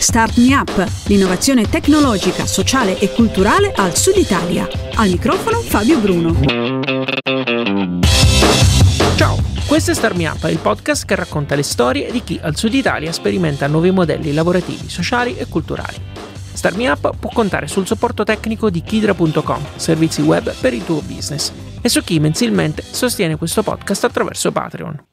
Start Me Up, l'innovazione tecnologica, sociale e culturale al Sud Italia. Al microfono Fabio Bruno. Ciao! Questo è Start Me Up, il podcast che racconta le storie di chi al Sud Italia sperimenta nuovi modelli lavorativi, sociali e culturali. Start Me Up può contare sul supporto tecnico di Kidra.com, servizi web per il tuo business, e su chi mensilmente sostiene questo podcast attraverso Patreon.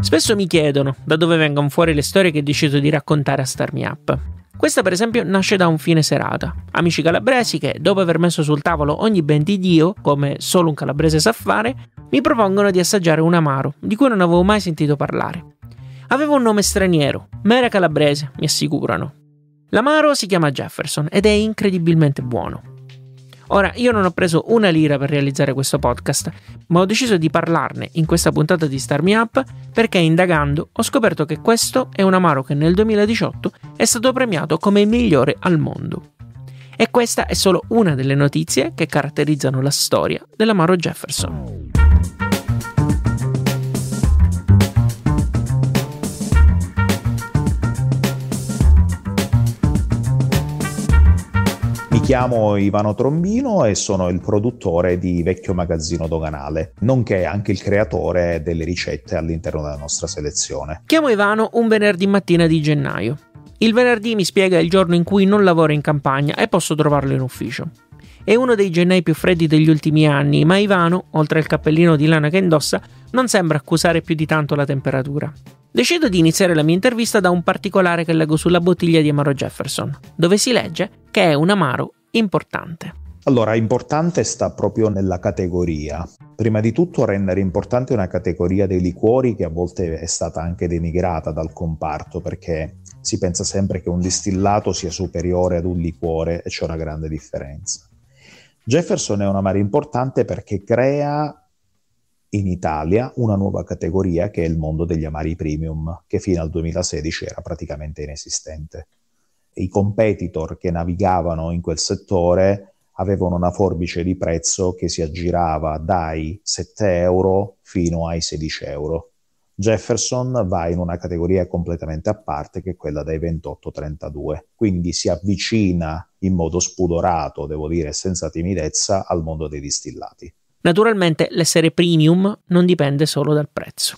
Spesso mi chiedono da dove vengono fuori le storie che decido di raccontare a Me Up. Questa per esempio nasce da un fine serata. Amici calabresi che, dopo aver messo sul tavolo ogni ben di Dio, come solo un calabrese sa fare, mi propongono di assaggiare un amaro, di cui non avevo mai sentito parlare. Aveva un nome straniero, ma era calabrese, mi assicurano. L'amaro si chiama Jefferson ed è incredibilmente buono. Ora, io non ho preso una lira per realizzare questo podcast, ma ho deciso di parlarne in questa puntata di Star Me Up perché indagando ho scoperto che questo è un amaro che nel 2018 è stato premiato come il migliore al mondo. E questa è solo una delle notizie che caratterizzano la storia dell'amaro Jefferson. chiamo Ivano Trombino e sono il produttore di Vecchio Magazzino Doganale, nonché anche il creatore delle ricette all'interno della nostra selezione. Chiamo Ivano un venerdì mattina di gennaio. Il venerdì mi spiega il giorno in cui non lavoro in campagna e posso trovarlo in ufficio. È uno dei gennai più freddi degli ultimi anni, ma Ivano, oltre al cappellino di lana che indossa, non sembra accusare più di tanto la temperatura. Decido di iniziare la mia intervista da un particolare che leggo sulla bottiglia di Amaro Jefferson, dove si legge che è un amaro importante? Allora, importante sta proprio nella categoria. Prima di tutto rendere importante una categoria dei liquori che a volte è stata anche denigrata dal comparto perché si pensa sempre che un distillato sia superiore ad un liquore e c'è una grande differenza. Jefferson è una mare importante perché crea in Italia una nuova categoria che è il mondo degli amari premium, che fino al 2016 era praticamente inesistente i competitor che navigavano in quel settore avevano una forbice di prezzo che si aggirava dai 7 euro fino ai 16 euro. Jefferson va in una categoria completamente a parte che è quella dai 28-32, quindi si avvicina in modo spudorato, devo dire senza timidezza, al mondo dei distillati. Naturalmente l'essere premium non dipende solo dal prezzo.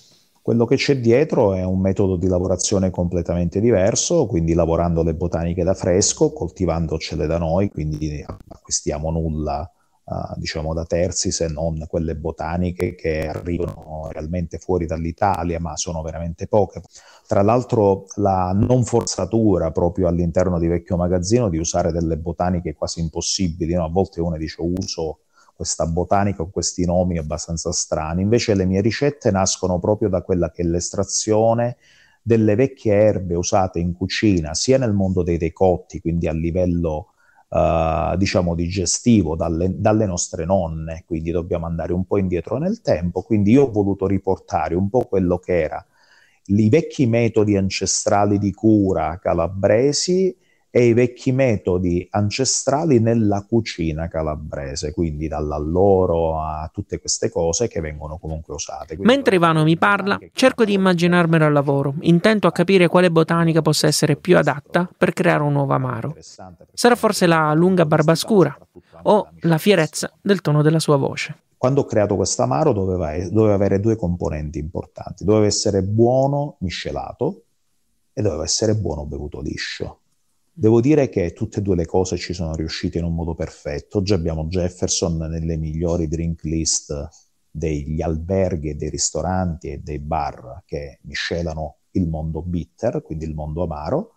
Quello che c'è dietro è un metodo di lavorazione completamente diverso, quindi lavorando le botaniche da fresco, coltivandocele da noi, quindi acquistiamo nulla uh, diciamo da terzi se non quelle botaniche che arrivano realmente fuori dall'Italia, ma sono veramente poche. Tra l'altro la non forzatura proprio all'interno di vecchio magazzino di usare delle botaniche quasi impossibili, no? a volte uno dice uso questa botanica con questi nomi abbastanza strani. Invece le mie ricette nascono proprio da quella che è l'estrazione delle vecchie erbe usate in cucina, sia nel mondo dei decotti, quindi a livello Uh, diciamo digestivo dalle, dalle, nostre nonne, quindi dobbiamo andare un po' indietro nel tempo, quindi io ho voluto riportare un po' quello che era i vecchi metodi ancestrali di cura calabresi e i vecchi metodi ancestrali nella cucina calabrese, quindi dall'alloro a tutte queste cose che vengono comunque usate. Quindi Mentre Ivano mi parla, cerco di immaginarmelo al lavoro, intento a capire quale botanica possa essere più esatto. adatta per creare un nuovo amaro. Sarà forse la lunga barba scura o la fierezza del tono della sua voce quando ho creato questo amaro doveva, doveva, avere due componenti importanti, doveva essere buono miscelato e doveva essere buono bevuto liscio. Devo dire che tutte e due le cose ci sono riuscite in un modo perfetto. Oggi abbiamo Jefferson nelle migliori drink list degli alberghi, dei ristoranti e dei bar che miscelano il mondo bitter, quindi il mondo amaro,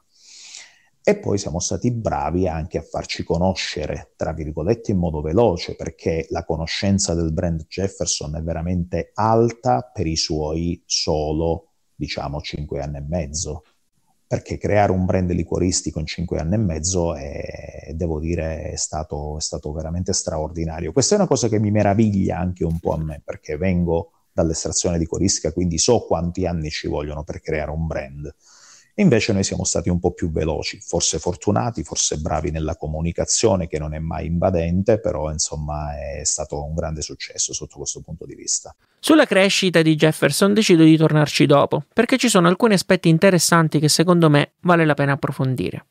e poi siamo stati bravi anche a farci conoscere, tra virgolette, in modo veloce, perché la conoscenza del brand Jefferson è veramente alta per i suoi solo, diciamo, 5 anni e mezzo perché creare un brand liquoristico in cinque anni e mezzo è, devo dire, è stato, è stato veramente straordinario. Questa è una cosa che mi meraviglia anche un po' a me, perché vengo dall'estrazione liquoristica, quindi so quanti anni ci vogliono per creare un brand. E invece noi siamo stati un po' più veloci, forse fortunati, forse bravi nella comunicazione che non è mai invadente, però insomma è stato un grande successo sotto questo punto di vista. Sulla crescita di Jefferson decido di tornarci dopo, perché ci sono alcuni aspetti interessanti che secondo me vale la pena approfondire.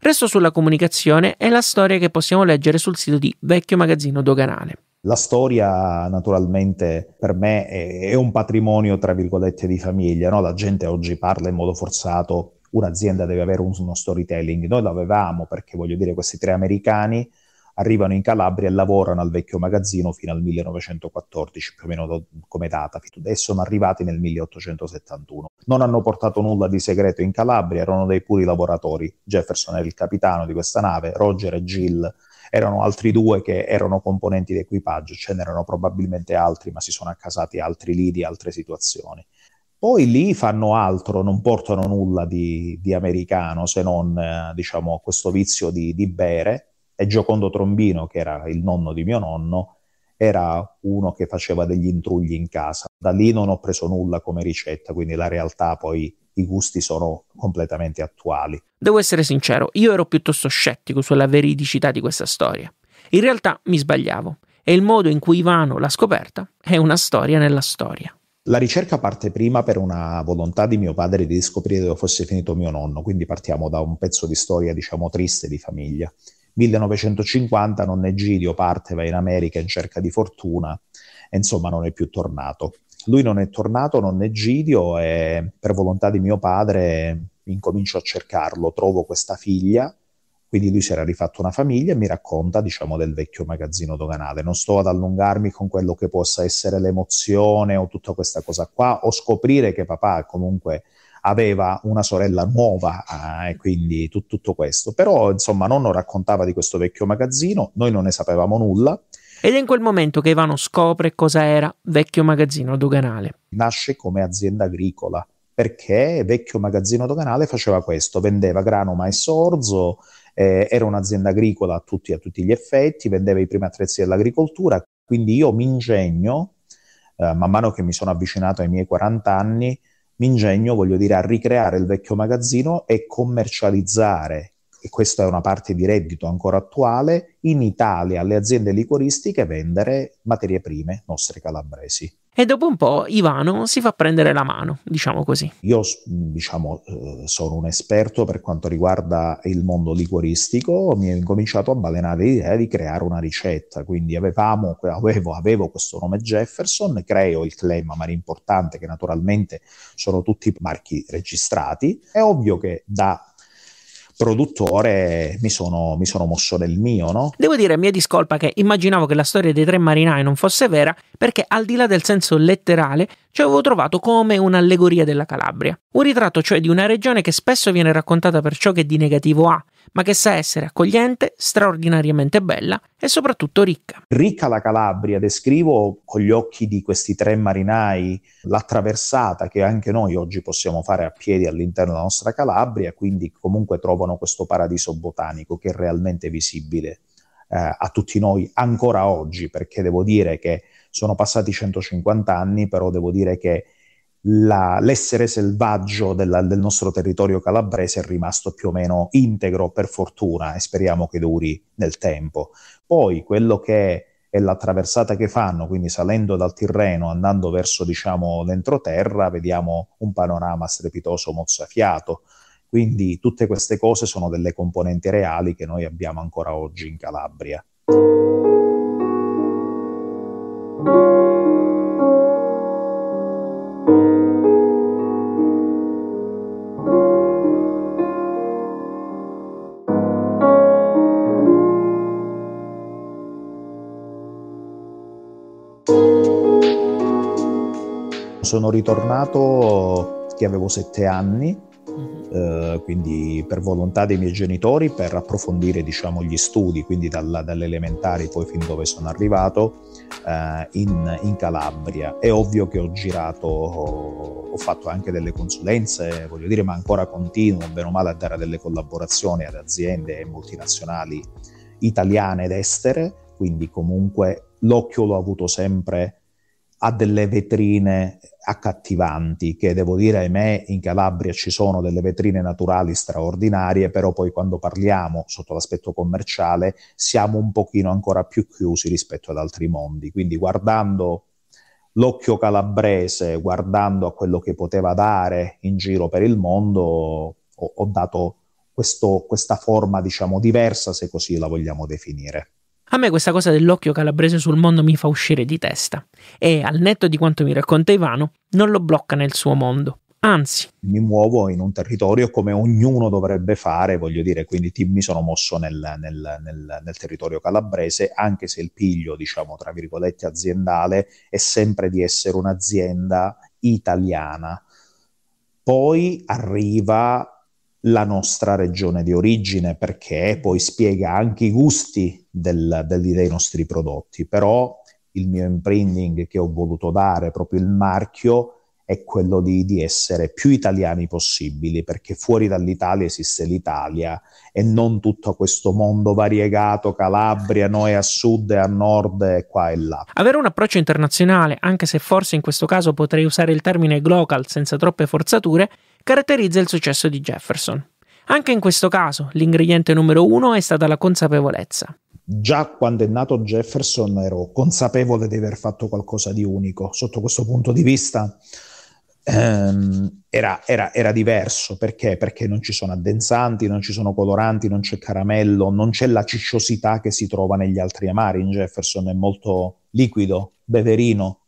Resto sulla comunicazione e la storia che possiamo leggere sul sito di Vecchio Magazzino Doganale. La storia naturalmente per me è, è un patrimonio, tra virgolette, di famiglia, no? la gente oggi parla in modo forzato, un'azienda deve avere un, uno storytelling, noi l'avevamo perché voglio dire questi tre americani arrivano in Calabria e lavorano al vecchio magazzino fino al 1914, più o meno do, come data, e sono arrivati nel 1871. Non hanno portato nulla di segreto in Calabria, erano dei puri lavoratori. Jefferson era il capitano di questa nave, Roger e Gill erano altri due che erano componenti di equipaggio, ce n'erano probabilmente altri, ma si sono accasati altri lidi, altre situazioni. Poi lì fanno altro, non portano nulla di, di americano se non eh, diciamo, questo vizio di, di bere. E Giocondo Trombino, che era il nonno di mio nonno, era uno che faceva degli intrugli in casa. Da lì non ho preso nulla come ricetta, quindi la realtà poi i gusti sono completamente attuali. Devo essere sincero, io ero piuttosto scettico sulla veridicità di questa storia. In realtà mi sbagliavo e il modo in cui Ivano l'ha scoperta è una storia nella storia. La ricerca parte prima per una volontà di mio padre di scoprire dove fosse finito mio nonno, quindi partiamo da un pezzo di storia, diciamo, triste di famiglia. 1950 nonno Egidio parte, va in America in cerca di fortuna e insomma non è più tornato. Lui non è tornato, non è Gidio e per volontà di mio padre incomincio a cercarlo, trovo questa figlia, quindi lui si era rifatto una famiglia e mi racconta, diciamo, del vecchio magazzino doganale. Non sto ad allungarmi con quello che possa essere l'emozione o tutta questa cosa qua, o scoprire che papà comunque aveva una sorella nuova eh, e quindi tu, tutto questo. Però, insomma, nonno raccontava di questo vecchio magazzino, noi non ne sapevamo nulla, ed è in quel momento che Ivano scopre cosa era Vecchio Magazzino Doganale. Nasce come azienda agricola perché Vecchio Magazzino Doganale faceva questo, vendeva grano, mais, sorzo, eh, era un'azienda agricola a tutti, a tutti, gli effetti, vendeva i primi attrezzi dell'agricoltura, quindi io mi ingegno, eh, man mano che mi sono avvicinato ai miei 40 anni, mi ingegno, voglio dire, a ricreare il vecchio magazzino e commercializzare e questa è una parte di reddito ancora attuale, in Italia alle aziende liquoristiche vendere materie prime nostre calabresi. E dopo un po' Ivano si fa prendere la mano, diciamo così. Io diciamo, eh, sono un esperto per quanto riguarda il mondo liquoristico, mi è incominciato a balenare l'idea di creare una ricetta, quindi avevamo, avevo, avevo, questo nome Jefferson, creo il claim mare importante che naturalmente sono tutti marchi registrati, è ovvio che da produttore mi sono, mi sono mosso nel mio. No? Devo dire, mia discolpa, che immaginavo che la storia dei tre marinai non fosse vera, perché al di là del senso letterale ci avevo trovato come un'allegoria della Calabria. Un ritratto cioè di una regione che spesso viene raccontata per ciò che di negativo ha, ma che sa essere accogliente, straordinariamente bella e soprattutto ricca. Ricca la Calabria, descrivo con gli occhi di questi tre marinai la traversata che anche noi oggi possiamo fare a piedi all'interno della nostra Calabria, quindi comunque trovano questo paradiso botanico che è realmente visibile eh, a tutti noi ancora oggi, perché devo dire che sono passati 150 anni, però devo dire che la, l'essere selvaggio della, del nostro territorio calabrese è rimasto più o meno integro per fortuna e speriamo che duri nel tempo. Poi quello che è la traversata che fanno, quindi salendo dal Tirreno, andando verso diciamo l'entroterra, vediamo un panorama strepitoso mozzafiato. Quindi tutte queste cose sono delle componenti reali che noi abbiamo ancora oggi in Calabria. Sono ritornato che avevo sette anni, mhm. eh, quindi per volontà dei miei genitori, per approfondire diciamo, gli studi, quindi dalla, dalle elementari poi fin dove sono arrivato, eh, in, in, Calabria. È ovvio che ho girato, ho fatto anche delle consulenze, voglio dire, ma ancora continuo, bene male, a dare delle collaborazioni ad aziende multinazionali italiane ed estere, quindi comunque l'occhio l'ho avuto sempre ha delle vetrine accattivanti, che devo dire, ahimè, in Calabria ci sono delle vetrine naturali straordinarie, però poi quando parliamo sotto l'aspetto commerciale siamo un pochino ancora più chiusi rispetto ad altri mondi. Quindi guardando l'occhio calabrese, guardando a quello che poteva dare in giro per il mondo, ho, ho dato questo, questa forma, diciamo, diversa, se così la vogliamo definire. A me questa cosa dell'occhio calabrese sul mondo mi fa uscire di testa e, al netto di quanto mi racconta Ivano, non lo blocca nel suo mondo. Anzi, mi muovo in un territorio come ognuno dovrebbe fare, voglio dire, quindi ti, mi sono mosso nel, nel, nel, nel, territorio calabrese, anche se il piglio, diciamo, tra virgolette, aziendale è sempre di essere un'azienda italiana. Poi arriva la nostra regione di origine, perché mm. poi spiega anche i gusti del, del, dei nostri prodotti. Però il mio imprinting che ho voluto dare, proprio il marchio, è quello di, di, essere più italiani possibili, perché fuori dall'Italia esiste l'Italia e non tutto questo mondo variegato, Calabria, noi a sud e a nord e qua e là. Avere un approccio internazionale, anche se forse in questo caso potrei usare il termine global senza troppe forzature, caratterizza il successo di Jefferson. Anche in questo caso, l'ingrediente numero uno è stata la consapevolezza. Già quando è nato Jefferson ero consapevole di aver fatto qualcosa di unico. Sotto questo punto di vista ehm, era, era, era, diverso. Perché? Perché non ci sono addensanti, non ci sono coloranti, non c'è caramello, non c'è la cicciosità che si trova negli altri amari. In Jefferson è molto liquido, beverino,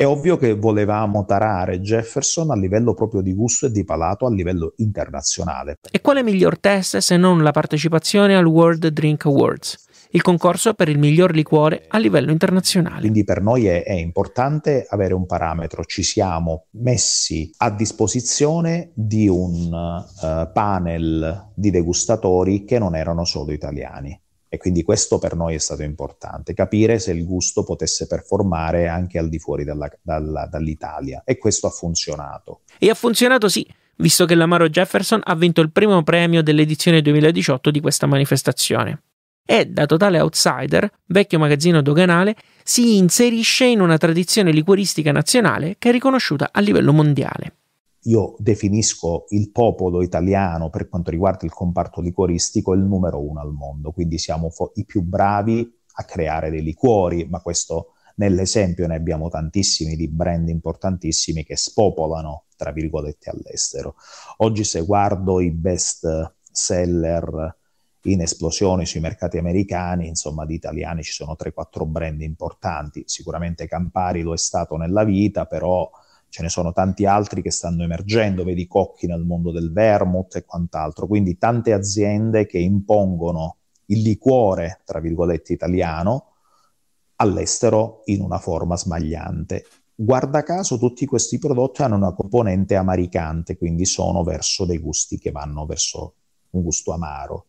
è ovvio che volevamo tarare Jefferson a livello proprio di gusto e di palato a livello internazionale. E quale miglior test se non la partecipazione al World Drink Awards? il concorso per il miglior liquore a livello internazionale. Quindi per noi è, è, importante avere un parametro, ci siamo messi a disposizione di un uh, panel di degustatori che non erano solo italiani. E quindi questo per noi è stato importante, capire se il gusto potesse performare anche al di fuori dalla, dalla, dall'Italia. E questo ha funzionato. E ha funzionato sì, visto che l'Amaro Jefferson ha vinto il primo premio dell'edizione 2018 di questa manifestazione. E da totale outsider, vecchio magazzino doganale, si inserisce in una tradizione liquoristica nazionale che è riconosciuta a livello mondiale io definisco il popolo italiano per quanto riguarda il comparto liquoristico il numero uno al mondo, quindi siamo fo- i più bravi a creare dei liquori, ma questo nell'esempio ne abbiamo tantissimi di brand importantissimi che spopolano, tra virgolette, all'estero. Oggi se guardo i best seller in esplosione sui mercati americani, insomma di italiani ci sono 3-4 brand importanti, sicuramente Campari lo è stato nella vita, però ce ne sono tanti altri che stanno emergendo, vedi Cocchi nel mondo del vermouth e quant'altro, quindi tante aziende che impongono il liquore, tra virgolette, italiano all'estero in una forma smagliante. Guarda caso tutti questi prodotti hanno una componente amaricante, quindi sono verso dei gusti che vanno verso un gusto amaro.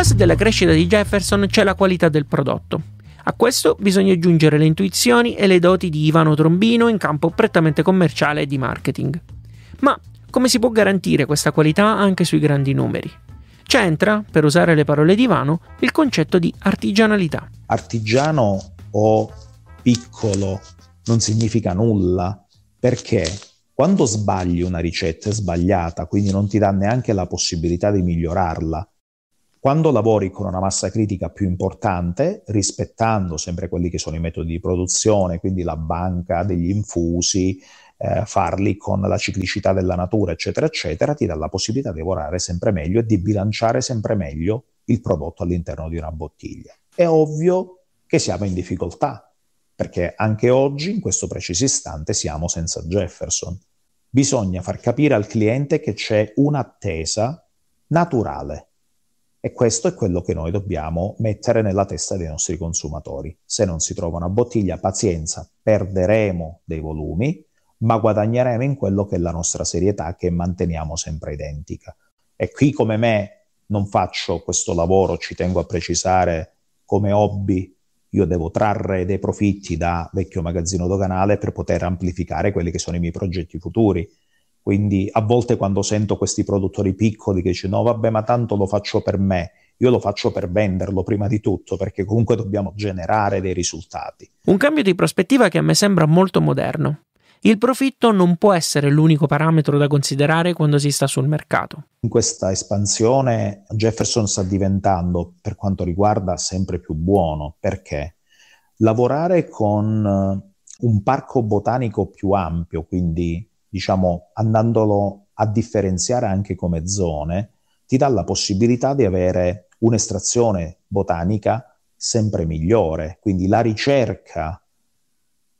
base della crescita di Jefferson c'è la qualità del prodotto. A questo bisogna aggiungere le intuizioni e le doti di Ivano Trombino in campo prettamente commerciale e di marketing. Ma come si può garantire questa qualità anche sui grandi numeri? C'entra, per usare le parole di Ivano, il concetto di artigianalità. Artigiano o piccolo non significa nulla, perché quando sbagli una ricetta è sbagliata, quindi non ti dà neanche la possibilità di migliorarla. Quando lavori con una massa critica più importante, rispettando sempre quelli che sono i metodi di produzione, quindi la banca degli infusi, eh, farli con la ciclicità della natura, eccetera, eccetera, ti dà la possibilità di lavorare sempre meglio e di bilanciare sempre meglio il prodotto all'interno di una bottiglia. È ovvio che siamo in difficoltà, perché anche oggi, in questo preciso istante, siamo senza Jefferson. Bisogna far capire al cliente che c'è un'attesa naturale e questo è quello che noi dobbiamo mettere nella testa dei nostri consumatori. Se non si trova una bottiglia, pazienza, perderemo dei volumi, ma guadagneremo in quello che è la nostra serietà che manteniamo sempre identica. E qui come me non faccio questo lavoro, ci tengo a precisare, come hobby, io devo trarre dei profitti da vecchio magazzino doganale per poter amplificare quelli che sono i miei progetti futuri quindi a volte quando sento questi produttori piccoli che dicono no vabbè ma tanto lo faccio per me, io lo faccio per venderlo prima di tutto, perché comunque dobbiamo generare dei risultati. Un cambio di prospettiva che a me sembra molto moderno. Il profitto non può essere l'unico parametro da considerare quando si sta sul mercato. In questa espansione Jefferson sta diventando, per quanto riguarda, sempre più buono, perché lavorare con eh, un parco botanico più ampio, quindi diciamo, andandolo a differenziare anche come zone, ti dà la possibilità di avere un'estrazione botanica sempre migliore. Quindi la ricerca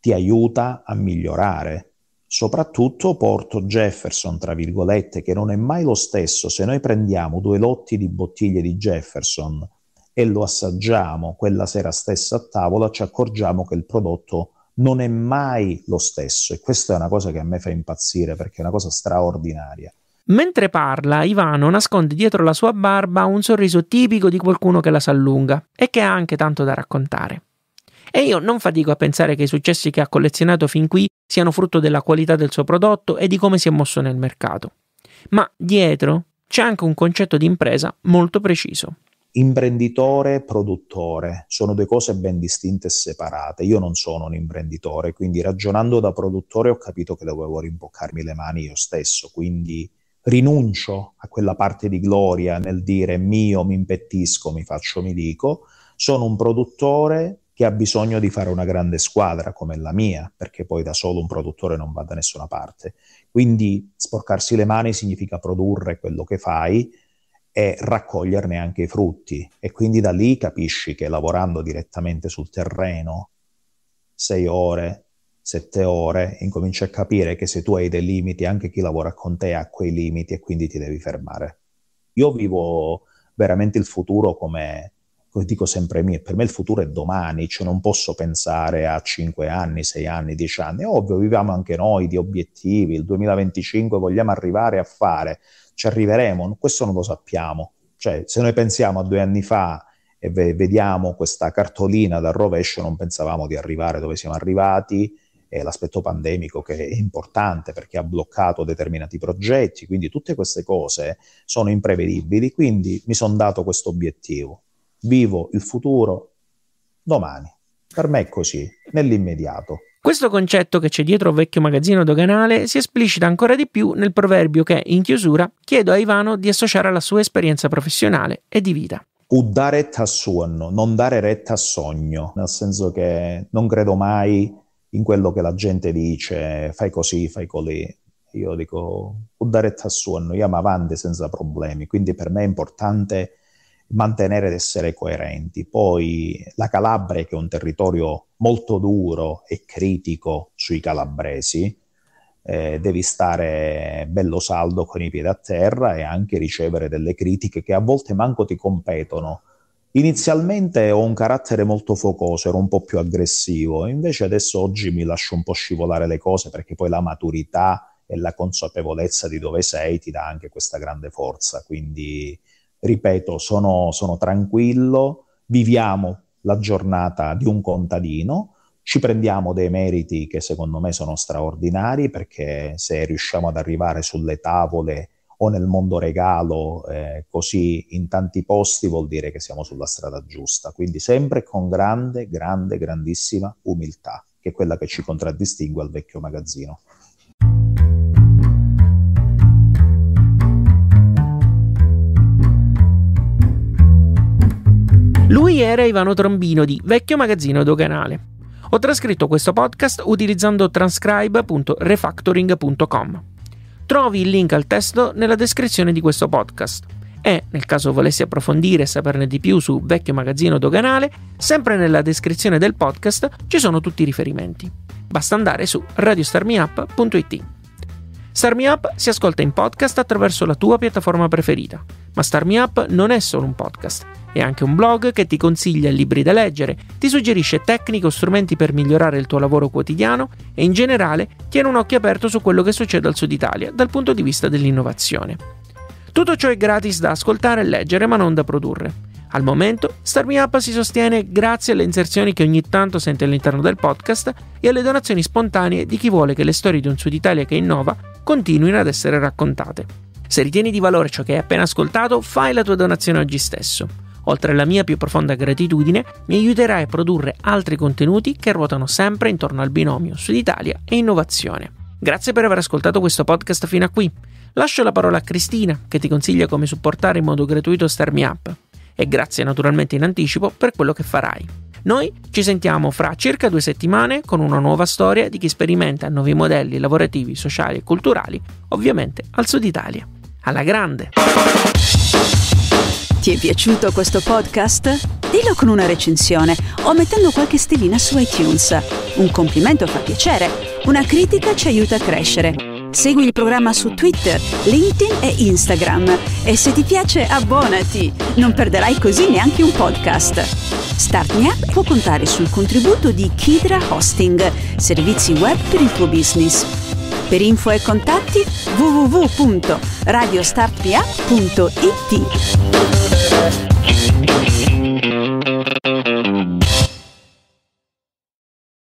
ti aiuta a migliorare. Soprattutto Porto Jefferson, tra virgolette, che non è mai lo stesso. Se noi prendiamo due lotti di bottiglie di Jefferson e lo assaggiamo quella sera stessa a tavola, ci accorgiamo che il prodotto è non è mai lo stesso e questa è una cosa che a me fa impazzire perché è una cosa straordinaria. Mentre parla, Ivano nasconde dietro la sua barba un sorriso tipico di qualcuno che la s'allunga e che ha anche tanto da raccontare. E io non fatico a pensare che i successi che ha collezionato fin qui siano frutto della qualità del suo prodotto e di come si è mosso nel mercato. Ma dietro c'è anche un concetto di impresa molto preciso. Imprenditore, produttore, sono due cose ben distinte e separate. Io non sono un imprenditore, quindi ragionando da produttore ho capito che dovevo rimboccarmi le mani io stesso, quindi rinuncio a quella parte di gloria nel dire mio, mi impettisco, mi faccio, mi dico. Sono un produttore che ha bisogno di fare una grande squadra come la mia, perché poi da solo un produttore non va da nessuna parte. Quindi sporcarsi le mani significa produrre quello che fai, e raccoglierne anche i frutti. E quindi da lì capisci che lavorando direttamente sul terreno, sei ore, sette ore, incominci a capire che se tu hai dei limiti, anche chi lavora con te ha quei limiti e quindi ti devi fermare. Io vivo veramente il futuro come come dico sempre per me il futuro è domani, cioè non posso pensare a 5 anni, 6 anni, 10 anni. Ovvio, viviamo anche noi di obiettivi, il 2025 vogliamo arrivare a fare, ci arriveremo, questo non lo sappiamo. Cioè, se noi pensiamo a due anni fa e vediamo questa cartolina dal rovescio, non pensavamo di arrivare dove siamo arrivati, e l'aspetto pandemico che è importante perché ha bloccato determinati progetti, quindi tutte queste cose sono imprevedibili, quindi mi sono dato questo obiettivo vivo il futuro domani. Per me è così, nell'immediato. Questo concetto che c'è dietro vecchio magazzino doganale si esplicita ancora di più nel proverbio che, in chiusura, chiedo a Ivano di associare alla sua esperienza professionale e di vita. O dare retta a sonno, non dare retta a sogno, nel senso che non credo mai in quello che la gente dice, fai così, fai così. Io dico, o dare retta a sonno, io amo avanti senza problemi, quindi per me è importante mantenere ed essere coerenti. Poi la Calabria, che è un territorio molto duro e critico sui calabresi, eh, devi stare bello saldo con i piedi a terra e anche ricevere delle critiche che a volte manco ti competono. Inizialmente ho un carattere molto focoso, ero un po' più aggressivo, invece adesso oggi mi lascio un po' scivolare le cose perché poi la maturità e la consapevolezza di dove sei ti dà anche questa grande forza, quindi ripeto, sono, sono tranquillo, viviamo la giornata di un contadino, ci prendiamo dei meriti che secondo me sono straordinari perché se riusciamo ad arrivare sulle tavole o nel mondo regalo eh, così in tanti posti vuol dire che siamo sulla strada giusta, quindi sempre con grande, grande, grandissima umiltà, che è quella che ci contraddistingue al vecchio magazzino. Lui era Ivano Trombino di Vecchio Magazzino Doganale. Ho trascritto questo podcast utilizzando transcribe.refactoring.com. Trovi il link al testo nella descrizione di questo podcast. E, nel caso volessi approfondire e saperne di più su Vecchio Magazzino Doganale, sempre nella descrizione del podcast ci sono tutti i riferimenti. Basta andare su radiostarmiup.it. Me Up si ascolta in podcast attraverso la tua piattaforma preferita. Ma Me Up non è solo un podcast, è anche un blog che ti consiglia libri da leggere, ti suggerisce tecniche o strumenti per migliorare il tuo lavoro quotidiano e in generale tiene un occhio aperto su quello che succede al Sud Italia dal punto di vista dell'innovazione. Tutto ciò è gratis da ascoltare e leggere ma non da produrre. Al momento, Me Up si sostiene grazie alle inserzioni che ogni tanto sente all'interno del podcast e alle donazioni spontanee di chi vuole che le storie di un Sud Italia che innova continuino ad essere raccontate. Se ritieni di valore ciò che hai appena ascoltato, fai la tua donazione oggi stesso. Oltre alla mia più profonda gratitudine, mi aiuterai a produrre altri contenuti che ruotano sempre intorno al binomio Sud Italia e innovazione. Grazie per aver ascoltato questo podcast fino a qui. Lascio la parola a Cristina, che ti consiglia come supportare in modo gratuito Starmi Up. E grazie naturalmente in anticipo per quello che farai. Noi ci sentiamo fra circa due settimane con una nuova storia di chi sperimenta nuovi modelli lavorativi, sociali e culturali, ovviamente al Sud Italia. Alla grande! Ti è piaciuto questo podcast? Dillo con una recensione o mettendo qualche stellina su iTunes. Un complimento fa piacere, una critica ci aiuta a crescere. Segui il programma su Twitter, LinkedIn e Instagram e se ti piace abbonati, non perderai così neanche un podcast. StartMeUp può contare sul contributo di Kidra Hosting, servizi web per il tuo business. Per info e contatti www.radiostartmeup.it